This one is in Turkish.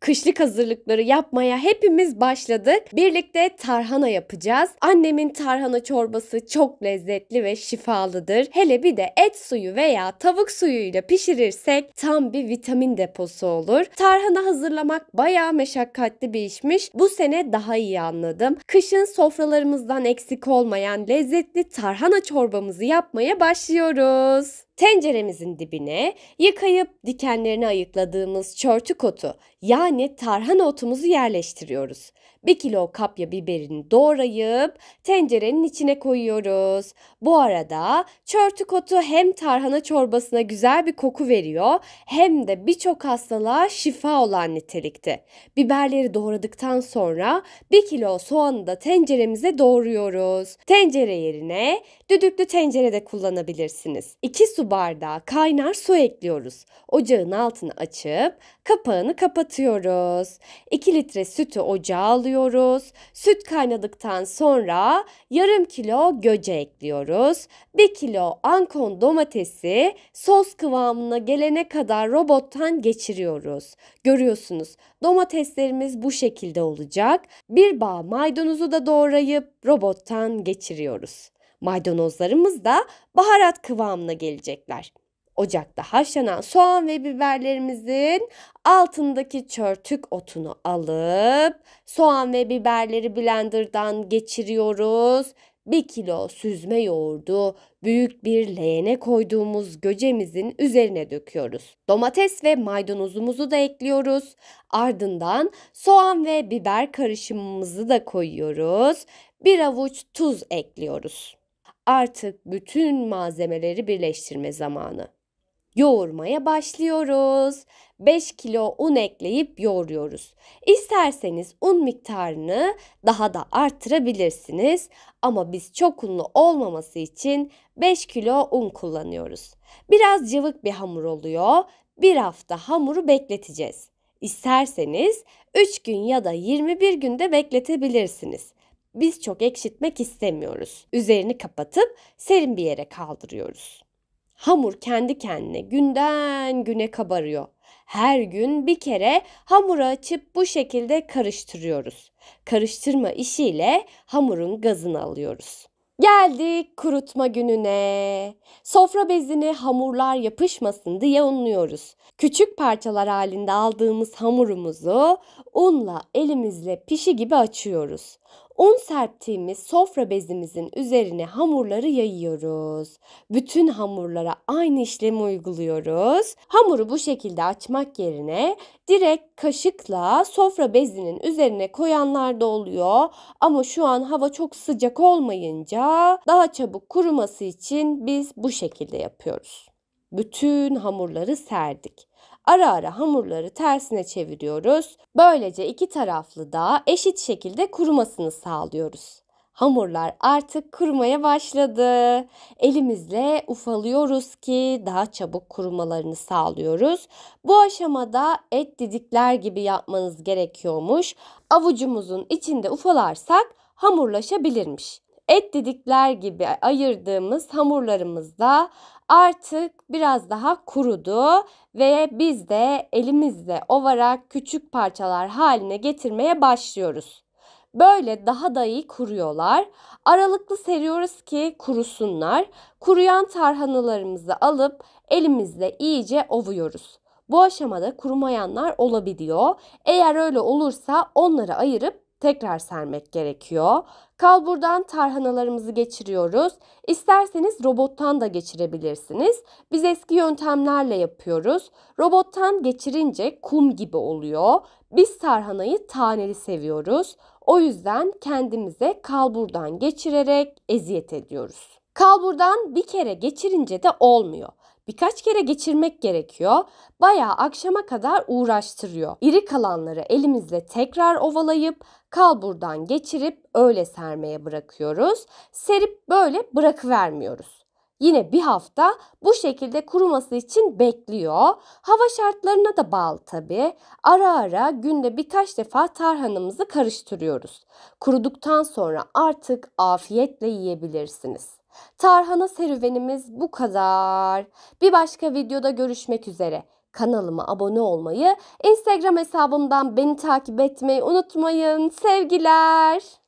kışlık hazırlıkları yapmaya hepimiz başladık. Birlikte tarhana yapacağız. Annemin tarhana çorbası çok lezzetli ve şifalıdır. Hele bir de et suyu veya tavuk suyuyla pişirirsek tam bir vitamin deposu olur. Tarhana hazırlamak bayağı meşakkatli bir işmiş. Bu sene daha iyi anladım. Kışın sofralarımızdan eksik olmayan lezzetli tarhana çorbamızı yapmaya başlıyoruz tenceremizin dibine yıkayıp dikenlerini ayıkladığımız çörtük otu yani tarhana otumuzu yerleştiriyoruz. 1 kilo kapya biberini doğrayıp tencerenin içine koyuyoruz. Bu arada çörtük otu hem tarhana çorbasına güzel bir koku veriyor hem de birçok hastalığa şifa olan nitelikte. Biberleri doğradıktan sonra 1 kilo soğanı da tenceremize doğruyoruz. Tencere yerine düdüklü tencere de kullanabilirsiniz. 2 su su kaynar su ekliyoruz. Ocağın altını açıp kapağını kapatıyoruz. 2 litre sütü ocağa alıyoruz. Süt kaynadıktan sonra yarım kilo göce ekliyoruz. 1 kilo ankon domatesi sos kıvamına gelene kadar robottan geçiriyoruz. Görüyorsunuz domateslerimiz bu şekilde olacak. Bir bağ maydanozu da doğrayıp robottan geçiriyoruz. Maydanozlarımız da baharat kıvamına gelecekler. Ocakta haşlanan soğan ve biberlerimizin altındaki çörtük otunu alıp soğan ve biberleri blenderdan geçiriyoruz. 1 kilo süzme yoğurdu büyük bir leğene koyduğumuz göcemizin üzerine döküyoruz. Domates ve maydanozumuzu da ekliyoruz. Ardından soğan ve biber karışımımızı da koyuyoruz. Bir avuç tuz ekliyoruz. Artık bütün malzemeleri birleştirme zamanı. Yoğurmaya başlıyoruz. 5 kilo un ekleyip yoğuruyoruz. İsterseniz un miktarını daha da arttırabilirsiniz ama biz çok unlu olmaması için 5 kilo un kullanıyoruz. Biraz cıvık bir hamur oluyor. Bir hafta hamuru bekleteceğiz. İsterseniz 3 gün ya da 21 günde bekletebilirsiniz biz çok ekşitmek istemiyoruz. Üzerini kapatıp serin bir yere kaldırıyoruz. Hamur kendi kendine günden güne kabarıyor. Her gün bir kere hamuru açıp bu şekilde karıştırıyoruz. Karıştırma işiyle hamurun gazını alıyoruz. Geldik kurutma gününe. Sofra bezini hamurlar yapışmasın diye unluyoruz. Küçük parçalar halinde aldığımız hamurumuzu unla elimizle pişi gibi açıyoruz. Un serptiğimiz sofra bezimizin üzerine hamurları yayıyoruz. Bütün hamurlara aynı işlemi uyguluyoruz. Hamuru bu şekilde açmak yerine direkt kaşıkla sofra bezinin üzerine koyanlar da oluyor. Ama şu an hava çok sıcak olmayınca daha çabuk kuruması için biz bu şekilde yapıyoruz. Bütün hamurları serdik ara ara hamurları tersine çeviriyoruz. Böylece iki taraflı da eşit şekilde kurumasını sağlıyoruz. Hamurlar artık kurumaya başladı. Elimizle ufalıyoruz ki daha çabuk kurumalarını sağlıyoruz. Bu aşamada et didikler gibi yapmanız gerekiyormuş. Avucumuzun içinde ufalarsak hamurlaşabilirmiş. Et didikler gibi ayırdığımız hamurlarımızda artık biraz daha kurudu ve biz de elimizle ovarak küçük parçalar haline getirmeye başlıyoruz. Böyle daha da iyi kuruyorlar. Aralıklı seriyoruz ki kurusunlar. Kuruyan tarhanalarımızı alıp elimizle iyice ovuyoruz. Bu aşamada kurumayanlar olabiliyor. Eğer öyle olursa onları ayırıp tekrar sermek gerekiyor. Kalburdan tarhanalarımızı geçiriyoruz. İsterseniz robottan da geçirebilirsiniz. Biz eski yöntemlerle yapıyoruz. Robottan geçirince kum gibi oluyor. Biz tarhanayı taneli seviyoruz. O yüzden kendimize kalburdan geçirerek eziyet ediyoruz. Kalburdan bir kere geçirince de olmuyor. Birkaç kere geçirmek gerekiyor. Bayağı akşama kadar uğraştırıyor. İri kalanları elimizle tekrar ovalayıp kalburdan geçirip öyle sermeye bırakıyoruz. Serip böyle bırakıvermiyoruz yine bir hafta bu şekilde kuruması için bekliyor. Hava şartlarına da bağlı tabi. Ara ara günde birkaç defa tarhanımızı karıştırıyoruz. Kuruduktan sonra artık afiyetle yiyebilirsiniz. Tarhana serüvenimiz bu kadar. Bir başka videoda görüşmek üzere. Kanalıma abone olmayı, Instagram hesabımdan beni takip etmeyi unutmayın. Sevgiler.